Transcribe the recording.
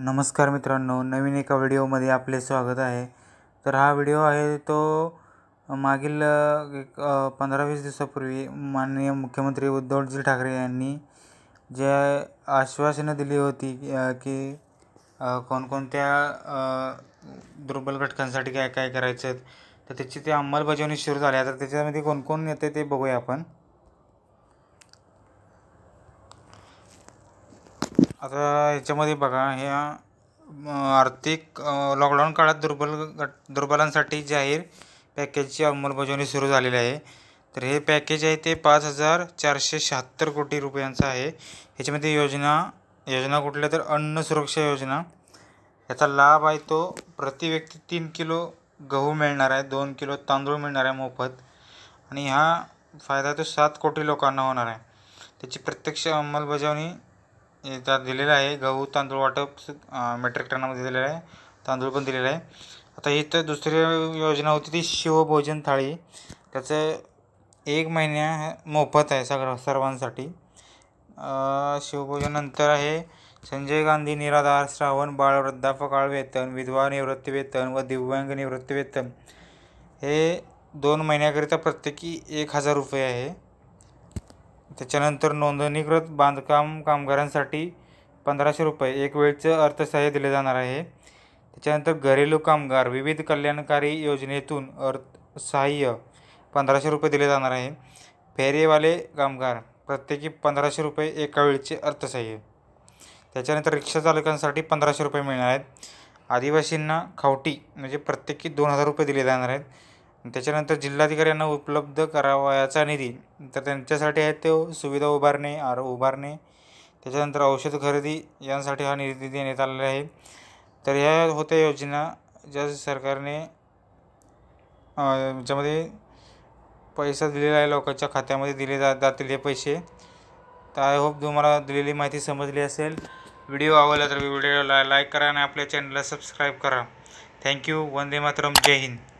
नमस्कार मित्रांनो नवीन एका व्हिडिओमध्ये आपले स्वागत आहे तर हा व्हिडिओ आहे तो मागील एक पंधरा वीस दिवसापूर्वी माननीय मुख्यमंत्री उद्धवजी ठाकरे यांनी जे आश्वासनं दिली होती की कोणकोणत्या दुर्बल घटकांसाठी काय काय करायचं तर त्याची ते अंमलबजावणी सुरू झाली आता त्याच्यामध्ये कोणकोण येते ते बघूया आपण आता ह्याच्यामध्ये बघा ह्या आर्थिक लॉकडाऊन काळात दुर्बल गट दुर्बलांसाठी जाहीर पॅकेजची अंमलबजावणी सुरू झालेली आहे तर हे पॅकेज आहे ते पाच हजार चारशे शहात्तर कोटी रुपयांचं आहे ह्याच्यामध्ये योजना योजना कुठल्या तर अन्न सुरक्षा योजना याचा लाभ आहे तो प्रति व्यक्ती तीन किलो गहू मिळणार आहे दोन किलो तांदूळ मिळणार आहे मोफत आणि हा फायदा तो सात कोटी लोकांना होणार आहे त्याची प्रत्यक्ष अंमलबजावणी त्यात दिलेलं आहे गहू तांदूळ वाटप मेट्रिक टनामध्ये दिलेलं आहे तांदूळ पण दिलेलं आहे आता इथं दुसरी योजना होती ती शिवभोजन थाळी त्याचं एक महिन्या मोफत आहे सगळं सर्वांसाठी शिवभोजनानंतर आहे संजय गांधी निराधार श्रावण बाळ वृद्धापकाळ वेतन विधवा निवृत्तीवेतन व दिव्यांग वेतन हे दोन महिन्याकरिता प्रत्येकी एक हजार रुपये आहे त्याच्यानंतर नोंदणीकृत बांधकाम कामगारांसाठी पंधराशे रुपये एक वेळचं अर्थसहाय्य दिले जाणार आहे त्याच्यानंतर घरेलू कामगार विविध कल्याणकारी योजनेतून अर्थसहाय्य पंधराशे रुपये दिले जाणार आहे फेरीवाले कामगार प्रत्येकी पंधराशे रुपये एका वेळचे अर्थसहाय्य त्याच्यानंतर रिक्षा चालकांसाठी पंधराशे रुपये मिळणार आहेत आदिवासींना खावटी म्हणजे प्रत्येकी दोन हजार रुपये दिले जाणार आहेत त्याच्यानंतर जिल्हाधिकाऱ्यांना उपलब्ध करावयाचा निधी तर त्यांच्यासाठी आहे तो सुविधा उभारणे आरो उभारणे त्याच्यानंतर औषध खरेदी यांसाठी हा निधी देण्यात आलेला आहे तर ह्या होत्या योजना ज्या सरकारने ज्यामध्ये पैसा दिलेला आहे लोकांच्या खात्यामध्ये दिले जा जातील हे पैसे तर आय होप तुम्हाला दिलेली माहिती समजली असेल व्हिडिओ आवडला तर व्हिडिओला लाईक करा आणि आपल्या चॅनलला सबस्क्राईब करा थँक्यू वंदे मातरम जय हिंद